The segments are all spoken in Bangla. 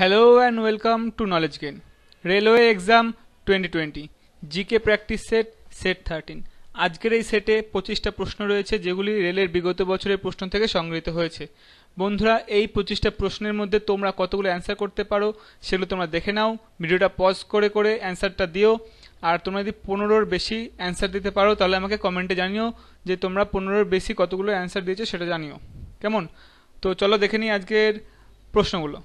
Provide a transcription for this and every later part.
Hello and welcome to knowledge Gain. Railway exam twenty twenty GK practice set set thirteen আজকের এই সেটে পঁচিশটা প্রশ্ন রয়েছে যেগুলি রেলের বিগত বছরের প্রশ্ন থেকে সংগৃহীত হয়েছে বন্ধুরা এই পঁচিশটা প্রশ্নের মধ্যে তোমরা কতগুলো অ্যান্সার করতে পারো সেগুলো তোমরা দেখে নাও ভিডিওটা পজ করে করে অ্যান্সারটা দিও আর তোমরা যদি পনেরোর বেশি অ্যান্সার দিতে পারো তাহলে আমাকে কমেন্টে জানিও যে তোমরা পনেরোর বেশি কতগুলো অ্যান্সার দিয়েছো সেটা জানিও কেমন তো চলো দেখে নিই আজকের প্রশ্নগুলো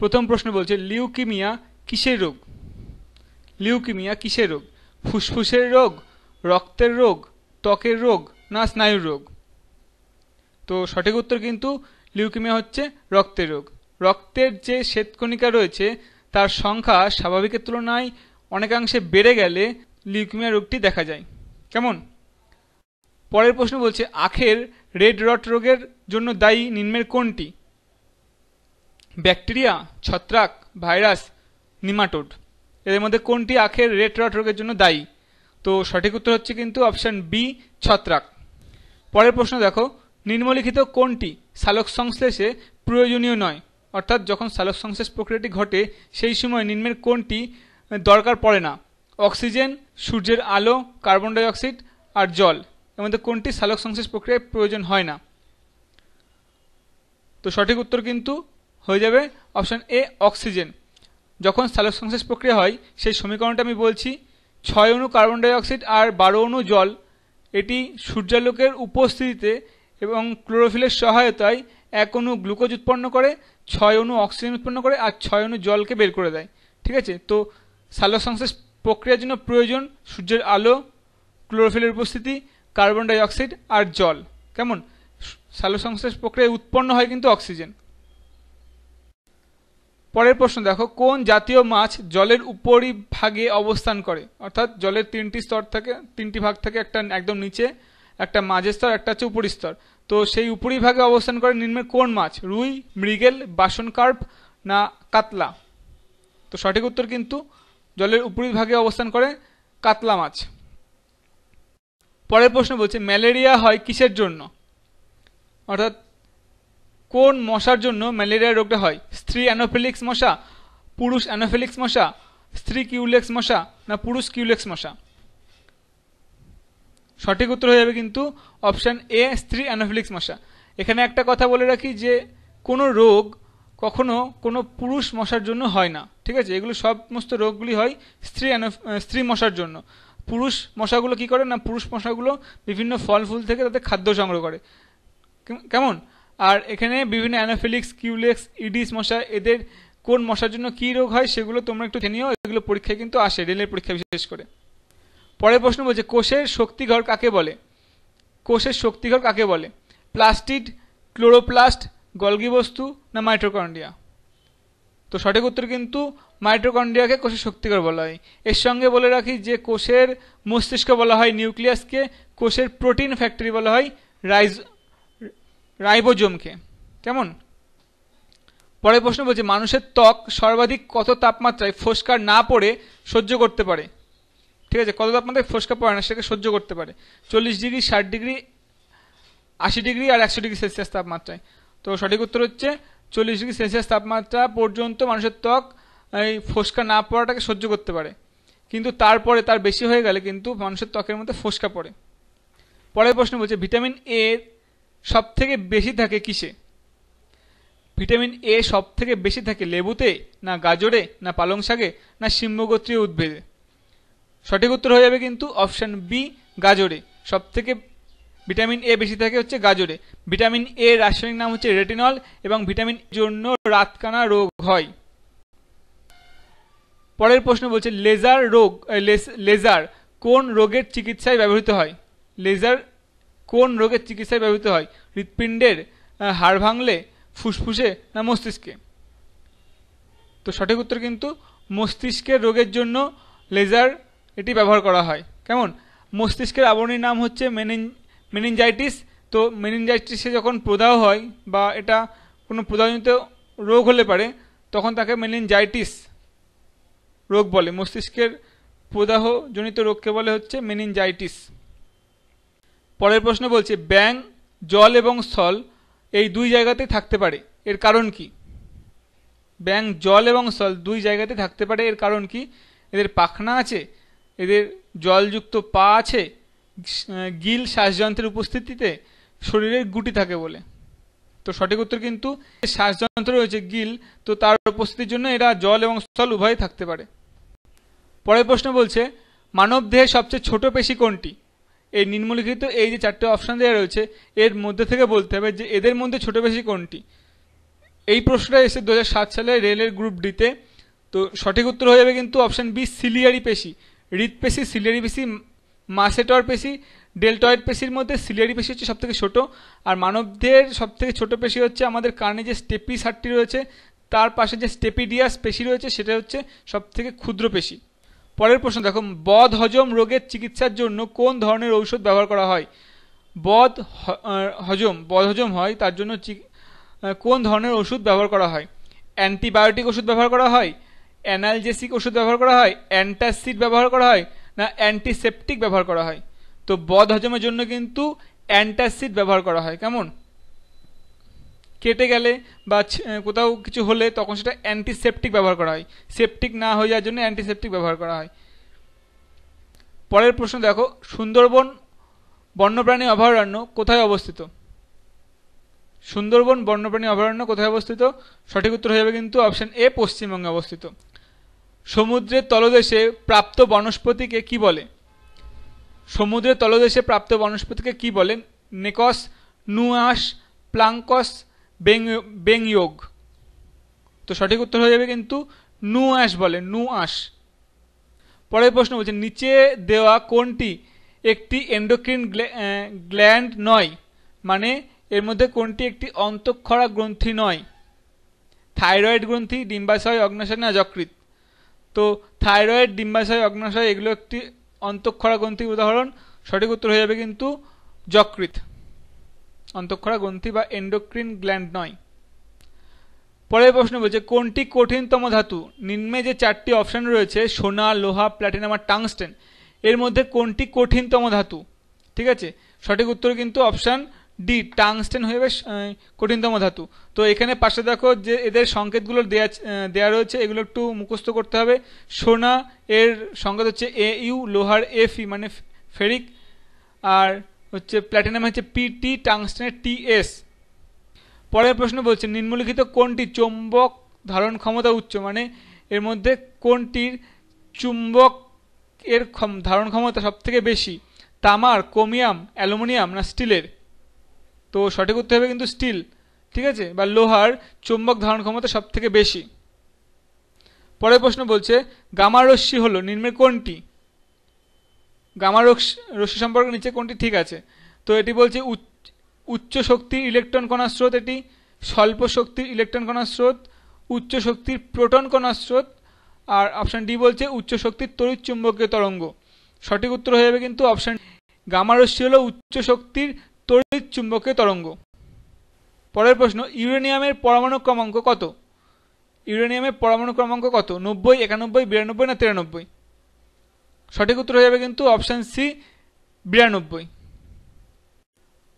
প্রথম প্রশ্ন বলছে লিউকিমিয়া কিসের রোগ লিউকিমিয়া কিসের রোগ ফুসফুসের রোগ রক্তের রোগ ত্বকের রোগ না স্নায়ুর রোগ তো সঠিক উত্তর কিন্তু লিউকিমিয়া হচ্ছে রক্তের রোগ রক্তের যে শ্বেতকণিকা রয়েছে তার সংখ্যা স্বাভাবিকের তুলনায় অনেকাংশে বেড়ে গেলে লিউকিমিয়া রোগটি দেখা যায় কেমন পরের প্রশ্ন বলছে আখের রেড রট রোগের জন্য দায়ী নিম্নের কোনটি ব্যাকটেরিয়া ছত্রাক ভাইরাস নিমাটোড এদের মধ্যে কোনটি আখের রেড রট রোগের জন্য দায়ী তো সঠিক উত্তর হচ্ছে কিন্তু অপশান বি ছত্রাক পরের প্রশ্ন দেখো নিম্নলিখিত কোনটি সালক সংশ্লেষে প্রয়োজনীয় নয় অর্থাৎ যখন সালক সংশ্লেষ প্রক্রিয়াটি ঘটে সেই সময় নিম্নের কোনটি দরকার পড়ে না অক্সিজেন সূর্যের আলো কার্বন ডাইঅক্সাইড আর জল এর মধ্যে কোনটি সালক সংশ্লেষ প্রক্রিয়ায় প্রয়োজন হয় না তো সঠিক উত্তর কিন্তু হয়ে যাবে অপশান এ অক্সিজেন যখন সালোকসংশ্লেষ প্রক্রিয়া হয় সেই সমীকরণটা আমি বলছি ছয় অণু কার্বন ডাইঅক্সাইড আর বারো অণু জল এটি সূর্যালোকের উপস্থিতিতে এবং ক্লোরোফিলের সহায়তায় এক অণু গ্লুকোজ উৎপন্ন করে ছয় অণু অক্সিজেন উৎপন্ন করে আর ছয় অণু জলকে বের করে দেয় ঠিক আছে তো সালোসংশ্লেষ প্রক্রিয়ার জন্য প্রয়োজন সূর্যের আলো ক্লোরোফিলের উপস্থিতি কার্বন ডাইঅক্সাইড আর জল কেমন সালোসংশ্লেষ প্রক্রিয়ায় উৎপন্ন হয় কিন্তু অক্সিজেন পরের প্রশ্ন দেখো কোন জাতীয় মাছ জলের উপরিভাগে অবস্থান করে অর্থাৎ জলের তিনটি স্তর থাকে তিনটি ভাগ থাকে একটা একদম নিচে একটা মাঝের স্তর একটা হচ্ছে স্তর তো সেই উপরিভাগে অবস্থান করে নিম্নে কোন মাছ রুই মৃগেল বাসন কার্প না কাতলা তো সঠিক উত্তর কিন্তু জলের উপরিভাগে অবস্থান করে কাতলা মাছ পরের প্রশ্ন বলছে ম্যালেরিয়া হয় কিসের জন্য অর্থাৎ কোন মশার জন্য ম্যালেরিয়া রোগটা হয় স্ত্রী অ্যানোফিলিক্স মশা পুরুষ অ্যানোফিলিক্স মশা স্ত্রী কিউলেক্স মশা না পুরুষ কিউলেক্স মশা সঠিক উত্তর হয়ে যাবে কিন্তু অপশান এ স্ত্রী অ্যানোফিলিক্স মশা এখানে একটা কথা বলে রাখি যে কোনো রোগ কখনো কোনো পুরুষ মশার জন্য হয় না ঠিক আছে এগুলো সমস্ত রোগগুলি হয় স্ত্রী স্ত্রী মশার জন্য পুরুষ মশাগুলো কি করে না পুরুষ মশাগুলো বিভিন্ন ফল ফুল থেকে তাদের খাদ্য সংগ্রহ করে কেমন আর এখানে বিভিন্ন অ্যানোফিলিক্স কিউলেক্স ইডিস মশা এদের কোন মশার জন্য কী রোগ হয় সেগুলো তোমরা একটু জেনে নিও এগুলো পরীক্ষায় কিন্তু আসে রেলের পরীক্ষা বিশেষ করে পরের প্রশ্ন বলছে কোষের শক্তিঘর কাকে বলে কোষের শক্তিঘর কাকে বলে প্লাস্টিড ক্লোরোপ্লাস্ট গলগি বস্তু না মাইট্রোকন্ডিয়া তো সঠিক উত্তর কিন্তু মাইট্রোকন্ডিয়াকে কোষের শক্তিকর বলা হয় এর সঙ্গে বলে রাখি যে কোষের মস্তিষ্ক বলা হয় নিউক্লিয়াসকে কোষের প্রোটিন ফ্যাক্টরি বলা হয় রাইজ রাইবোজোমকে কেমন পরের প্রশ্ন বলছে মানুষের ত্বক সর্বাধিক কত তাপমাত্রায় ফোস্কা না পড়ে সহ্য করতে পারে ঠিক আছে কত তাপমাত্রায় ফোস্কা পড়ে না সেটাকে সহ্য করতে পারে চল্লিশ ডিগ্রি ষাট ডিগ্রি আশি ডিগ্রি আর একশো ডিগ্রি সেলসিয়াস তাপমাত্রায় তো সঠিক উত্তর হচ্ছে চল্লিশ ডিগ্রি সেলসিয়াস তাপমাত্রা পর্যন্ত মানুষের ত্বক এই ফোস্কা না পড়াটাকে সহ্য করতে পারে কিন্তু তারপরে তার বেশি হয়ে গেলে কিন্তু মানুষের ত্বকের মধ্যে ফোস্কা পড়ে পরের প্রশ্ন বলছে ভিটামিন এ সব থেকে বেশি থাকে কিসে ভিটামিন এ সব থেকে বেশি থাকে লেবুতে না গাজরে না পালং শাকে না সিম্বগোত্রীয় উদ্ভিদে সঠিক উত্তর হয়ে যাবে কিন্তু অপশান বি গাজরে সব থেকে ভিটামিন এ বেশি থাকে হচ্ছে গাজরে ভিটামিন এ রাসায়নিক নাম হচ্ছে রেটিনল এবং ভিটামিন জন্য রাতকানা রোগ হয় পরের প্রশ্ন বলছে লেজার রোগ লেজার কোন রোগের চিকিৎসায় ব্যবহৃত হয় লেজার কোন রোগের চিকিৎসায় ব্যবহৃত হয় হৃৎপিণ্ডের হাড় ভাঙলে ফুসফুসে না মস্তিষ্কে তো সঠিক উত্তর কিন্তু মস্তিষ্কের রোগের জন্য লেজার এটি ব্যবহার করা হয় কেমন মস্তিষ্কের আবরণীর নাম হচ্ছে মেনিন মেনিনজাইটিস তো মেনিনজাইটিসে যখন প্রদাহ হয় বা এটা কোনো প্রদাহজনিত রোগ হলে পারে তখন তাকে মেনিনজাইটিস রোগ বলে মস্তিষ্কের প্রদাহজনিত রোগকে বলে হচ্ছে মেনিনজাইটিস পরের প্রশ্ন বলছে ব্যাং জল এবং স্থল এই দুই জায়গাতে থাকতে পারে এর কারণ কি ব্যাং জল এবং স্থল দুই জায়গাতে থাকতে পারে এর কারণ কি এদের পাখনা আছে এদের জলযুক্ত পা আছে গিল শ্বাসযন্ত্রের উপস্থিতিতে শরীরের গুটি থাকে বলে তো সঠিক উত্তর কিন্তু শ্বাসযন্ত্র রয়েছে গিল তো তার উপস্থিতির জন্য এরা জল এবং স্থল উভয়ই থাকতে পারে পরের প্রশ্ন বলছে মানব দেহে সবচেয়ে ছোট পেশি কোনটি এই নিম্নলিখিত এই যে চারটে অপশান দেওয়া রয়েছে এর মধ্যে থেকে বলতে হবে যে এদের মধ্যে ছোট বেশি কোনটি এই প্রশ্নটা এসে দু সালে রেলের গ্রুপ ডিতে তো সঠিক উত্তর হয়ে যাবে কিন্তু অপশান বি সিলিয়ারি পেশি হৃদপেশি সিলিয়ারি পেশি মাসেটর পেশি ডেলটয়েড পেশির মধ্যে সিলিয়ারি পেশি হচ্ছে সবথেকে ছোট আর মানবদের সবথেকে ছোট পেশি হচ্ছে আমাদের কানে যে স্টেপি সারটি রয়েছে তার পাশে যে স্টেপিডিয়াস পেশি রয়েছে সেটা হচ্ছে সবথেকে ক্ষুদ্র পেশি পরের প্রশ্ন দেখো বদ হজম রোগের চিকিৎসার জন্য কোন ধরনের ঔষধ ব্যবহার করা হয় বদ হজম বদ হজম হয় তার জন্য কোন ধরনের ওষুধ ব্যবহার করা হয় অ্যান্টিবায়োটিক ওষুধ ব্যবহার করা হয় অ্যানালজেসিক ওষুধ ব্যবহার করা হয় অ্যান্টাসিড ব্যবহার করা হয় না অ্যান্টিসেপটিক ব্যবহার করা হয় তো বদ হজমের জন্য কিন্তু অ্যান্টাসিড ব্যবহার করা হয় কেমন কেটে গেলে বা কোথাও কিছু হলে তখন সেটা অ্যান্টিসেপটিক ব্যবহার করা হয় সেপটিক না হয়ে যাওয়ার জন্য অ্যান্টিসেপটিক ব্যবহার করা হয় পরের প্রশ্ন দেখো সুন্দরবন বন্যপ্রাণী অভয়ারণ্য কোথায় অবস্থিত সুন্দরবন বন্যপ্রাণী অভয়ারণ্য কোথায় অবস্থিত সঠিক উত্তর হয়ে যাবে কিন্তু অপশান এ পশ্চিমবঙ্গে অবস্থিত সমুদ্রের তলদেশে প্রাপ্ত বনস্পতিকে কি বলে সমুদ্রের তলদেশে প্রাপ্ত বনস্পতিকে কি বলে নেকস নুয়াস প্লাঙ্কস বেংয়োগ তো সঠিক উত্তর হয়ে যাবে কিন্তু নু আস বলে নু আস পরের প্রশ্ন বলছে নিচে দেওয়া কোনটি একটি এন্ডোক্রিন গ্ল্যান্ড নয় মানে এর মধ্যে কোনটি একটি অন্তঃক্ষরা গ্রন্থি নয় থাইরয়েড গ্রন্থি ডিম্বাশয় অগ্নাশয় না যকৃত তো থাইরয়েড ডিম্বাশয় অগ্নাশয় এগুলো একটি অন্তঃক্ষরা গ্রন্থির উদাহরণ সঠিক উত্তর হয়ে যাবে কিন্তু যকৃত অন্তঃক্ষরা গ্রন্থি বা এন্ডোক্রিন গ্ল্যান্ড নয় পরের প্রশ্ন বলছে কোনটি কঠিনতম ধাতু নিম্নে যে চারটি অপশন রয়েছে সোনা লোহা প্ল্যাটিনাম আর টাংস্টেন এর মধ্যে কোনটি কঠিনতম ধাতু ঠিক আছে সঠিক উত্তর কিন্তু অপশান ডি টাংস্টেন হয়ে বেশ কঠিনতম ধাতু তো এখানে পাশে দেখো যে এদের সংকেতগুলো দেয়া দেয়া রয়েছে এগুলো একটু মুখস্থ করতে হবে সোনা এর সংকেত হচ্ছে এ ইউ লোহার এফ ই মানে ফেরিক আর হচ্ছে প্ল্যাটিনাম হচ্ছে পিটি টাংস্টেনের টিএস পরের প্রশ্ন বলছে নিম্নলিখিত কোনটি চুম্বক ধারণ ক্ষমতা উচ্চ মানে এর মধ্যে কোনটির চুম্বক এর ধারণ ক্ষমতা সবথেকে বেশি তামার কোমিয়াম অ্যালুমিনিয়াম না স্টিলের তো সঠিক উত্তর হবে কিন্তু স্টিল ঠিক আছে বা লোহার চুম্বক ধারণ ক্ষমতা সবথেকে বেশি পরের প্রশ্ন বলছে রশ্মি হলো নিম্নের কোনটি গামা রশ্মি সম্পর্কে নিচে কোনটি ঠিক আছে তো এটি বলছে উচ্চ শক্তির ইলেকট্রন কণার স্রোত এটি স্বল্প শক্তির ইলেকট্রন কণার স্রোত উচ্চ শক্তির প্রোটন কণার স্রোত আর অপশান ডি বলছে উচ্চ শক্তির তড়িৎ চুম্বকীয় তরঙ্গ সঠিক উত্তর হয়ে যাবে কিন্তু অপশান রশ্মি হল উচ্চ শক্তির তড়িৎ চুম্বকীয় তরঙ্গ পরের প্রশ্ন ইউরেনিয়ামের পরমাণু ক্রমাঙ্ক কত ইউরেনিয়ামের পরমাণু ক্রমাঙ্ক কত নব্বই একানব্বই বিরানব্বই না তিরানব্বই সঠিক উত্তর হয়ে যাবে কিন্তু অপশান সি বিরানব্বই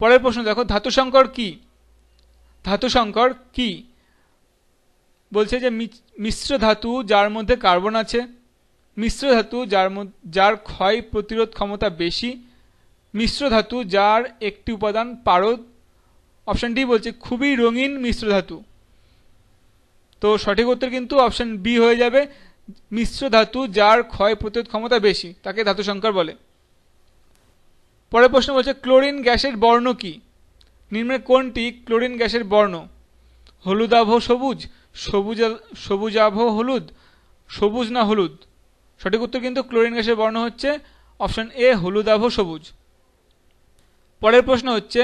পরের প্রশ্ন দেখো ধাতু সংকর কি ধাতু সংকর কি বলছে যে মিশ্র ধাতু যার মধ্যে কার্বন আছে মিশ্র ধাতু যার যার ক্ষয় প্রতিরোধ ক্ষমতা বেশি মিশ্র ধাতু যার একটি উপাদান পারদ অপশান ডি বলছে খুবই রঙিন মিশ্র ধাতু তো সঠিক উত্তর কিন্তু অপশান বি হয়ে যাবে মিশ্র ধাতু যার ক্ষয় প্রতিরোধ ক্ষমতা বেশি তাকে ধাতু সংকর বলে পরের প্রশ্ন বলছে ক্লোরিন গ্যাসের বর্ণ কি নিম্নের কোনটি ক্লোরিন গ্যাসের বর্ণ হলুদাভ সবুজ সবুজ সবুজাভ হলুদ সবুজ না হলুদ সঠিক উত্তর কিন্তু ক্লোরিন গ্যাসের বর্ণ হচ্ছে অপশন এ হলুদাভ সবুজ পরের প্রশ্ন হচ্ছে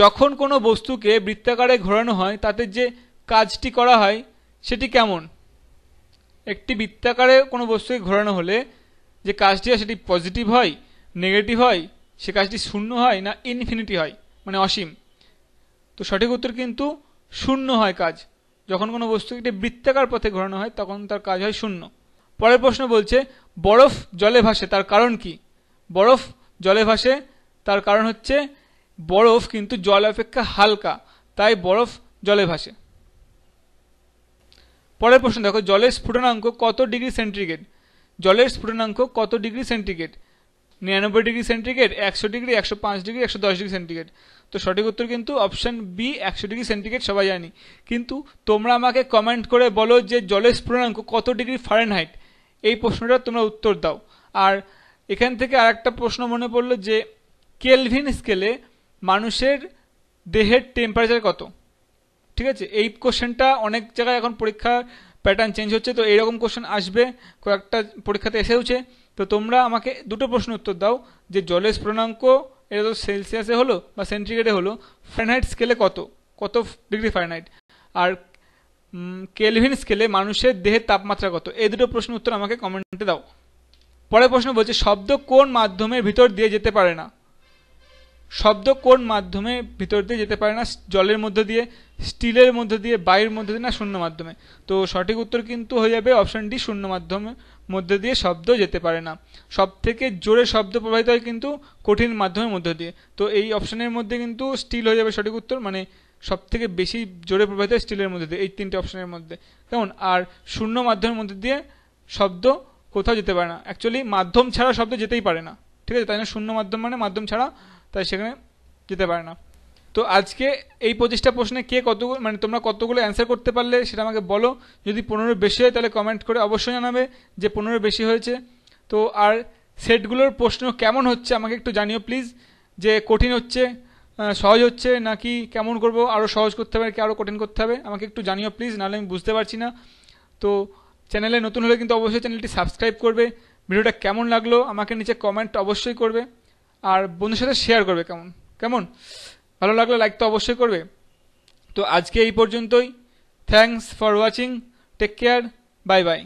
যখন কোনো বস্তুকে বৃত্তাকারে ঘোরানো হয় তাতে যে কাজটি করা হয় সেটি কেমন একটি বৃত্তাকারে কোনো বস্তুকে ঘোরানো হলে যে কাজটি হয় সেটি পজিটিভ হয় নেগেটিভ হয় সে কাজটি শূন্য হয় না ইনফিনিটি হয় মানে অসীম তো সঠিক উত্তর কিন্তু শূন্য হয় কাজ যখন কোনো বস্তুকে একটি বৃত্তাকার পথে ঘোরানো হয় তখন তার কাজ হয় শূন্য পরের প্রশ্ন বলছে বরফ জলে ভাসে তার কারণ কি বরফ জলে ভাসে তার কারণ হচ্ছে বরফ কিন্তু জল অপেক্ষা হালকা তাই বরফ জলে ভাসে পরের প্রশ্ন দেখো জলের স্ফুটনাঙ্ক কত ডিগ্রি সেন্টিগ্রেড জলের স্ফুটনাঙ্ক কত ডিগ্রি সেন্টিগ্রেড নিরানব্বই ডিগ্রি সেন্টিগ্রেড একশো ডিগ্রি একশো পাঁচ ডিগ্রি একশো দশ ডিগ্রি সেন্টিগ্রেড তো সঠিক উত্তর কিন্তু অপশান বি একশো ডিগ্রি সেন্টিগ্রেড সবাই জানি কিন্তু তোমরা আমাকে কমেন্ট করে বলো যে জলের স্ফুটনাঙ্ক কত ডিগ্রি ফারেনহাইট এই প্রশ্নটা তোমরা উত্তর দাও আর এখান থেকে আর একটা প্রশ্ন মনে পড়লো যে কেলভিন স্কেলে মানুষের দেহের টেম্পারেচার কত ঠিক আছে এই কোশ্চেনটা অনেক জায়গায় এখন পরীক্ষা প্যাটার্ন চেঞ্জ হচ্ছে তো এইরকম কোশ্চেন আসবে কয়েকটা পরীক্ষাতে এসেওছে তো তোমরা আমাকে দুটো প্রশ্ন উত্তর দাও যে জলের স্প্রণাঙ্ক এটা তো সেলসিয়াসে হলো বা সেন্টিগ্রেডে হলো ফ্যানহাইট স্কেলে কত কত ডিগ্রি ফ্যানহাইট আর কেলভিন স্কেলে মানুষের দেহের তাপমাত্রা কত এই দুটো প্রশ্ন উত্তর আমাকে কমেন্টে দাও পরের প্রশ্ন বলছে শব্দ কোন মাধ্যমের ভিতর দিয়ে যেতে পারে না শব্দ কোন মাধ্যমে ভিতর দিয়ে যেতে পারে না জলের মধ্য দিয়ে স্টিলের মধ্যে দিয়ে বায়ুর মধ্যে দিয়ে না শূন্য মাধ্যমে তো সঠিক উত্তর কিন্তু হয়ে যাবে অপশন ডি শূন্য মাধ্যমে মধ্যে দিয়ে শব্দ যেতে পারে না সব থেকে জোরে শব্দ প্রবাহিত হয় কিন্তু কঠিন মাধ্যমের মধ্যে দিয়ে তো এই অপশনের মধ্যে কিন্তু স্টিল হয়ে যাবে সঠিক উত্তর মানে সব থেকে বেশি জোরে প্রবাহিত হয় স্টিলের মধ্যে দিয়ে এই তিনটে অপশনের মধ্যে কেমন আর শূন্য মাধ্যমের মধ্যে দিয়ে শব্দ কোথাও যেতে পারে না অ্যাকচুয়ালি মাধ্যম ছাড়া শব্দ যেতেই পারে না ঠিক আছে তাই না শূন্য মাধ্যম মানে মাধ্যম ছাড়া তাই সেখানে যেতে পারে না তো আজকে এই পঁচিশটা প্রশ্নে কে কতগুলো মানে তোমরা কতগুলো অ্যান্সার করতে পারলে সেটা আমাকে বলো যদি পনেরো বেশি হয় তাহলে কমেন্ট করে অবশ্যই জানাবে যে পনেরো বেশি হয়েছে তো আর সেটগুলোর প্রশ্ন কেমন হচ্ছে আমাকে একটু জানিও প্লিজ যে কঠিন হচ্ছে সহজ হচ্ছে নাকি কেমন করব আরও সহজ করতে হবে কি আরও কঠিন করতে হবে আমাকে একটু জানিও প্লিজ নাহলে আমি বুঝতে পারছি না তো চ্যানেলে নতুন হলে কিন্তু অবশ্যই চ্যানেলটি সাবস্ক্রাইব করবে ভিডিওটা কেমন লাগলো আমাকে নিচে কমেন্ট অবশ্যই করবে আর বন্ধুর সাথে শেয়ার করবে কেমন কেমন ভালো লাগলে লাইক তো অবশ্যই করবে তো আজকে এই পর্যন্তই thanks for watching take care bye by